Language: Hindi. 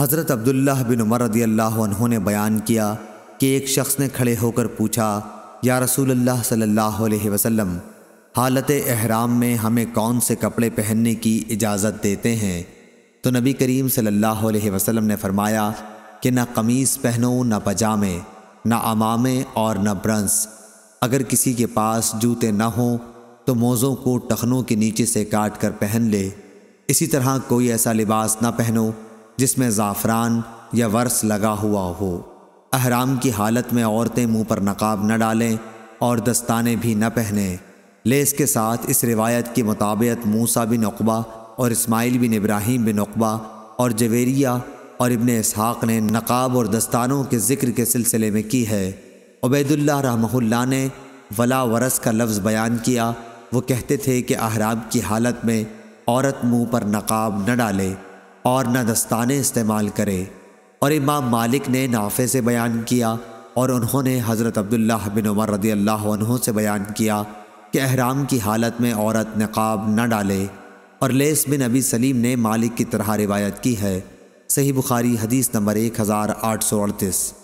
हज़रत अब्दुल्लाह बिन उमर रदी अल्लाह ने बयान किया कि एक शख्स ने खड़े होकर पूछा या रसूल अल्लाह सल्लल्लाहु अलैहि वसल्लम हालत अहराम में हमें कौन से कपड़े पहनने की इजाज़त देते हैं तो नबी करीम सल्लल्लाहु अलैहि वसल्लम ने फरमाया कि ना कमीज़ पहनो ना पजामे ना अमामे और ना ब्रंस अगर किसी के पास जूते न हों तो मोज़ों को टखनों के नीचे से काट कर पहन ले इसी तरह कोई ऐसा लिबास ना पहनो जिसमें ज़ाफ़रान या वर्स लगा हुआ हो अहराम की हालत में औरतें मुंह पर नकाब न डालें और दस्ताने भी न पहनें लेस के साथ इस रिवायत के मुताबिक मूसा बिन उकबा और इस्माइल बिन इब्राहिम बिन उकबा और जवेरिया और इबन इसहाक़ ने नकाब और दस्तानों के ज़िक्र के सिलसिले में की है उबैदुल्ला रहमहुल्ला ने वला वरस का लफ्ज़ बयान किया वो कहते थे कि अहराम की हालत में औरत मुंह पर नकाब न डाले और न दस्ताने इस्तेमाल करे और इमाम मालिक ने नाफे से बयान किया और उन्होंने हज़रत अब्दुल्ला बिन उमर रदी अल्लाह से बयान किया कि अहराम की हालत में औरत नकाब न डाले और लेस बिन अबी सलीम ने मालिक की तरह रिवायत की है सही बुखारी हदीस नंबर एक हज़ार आठ सौ अड़तीस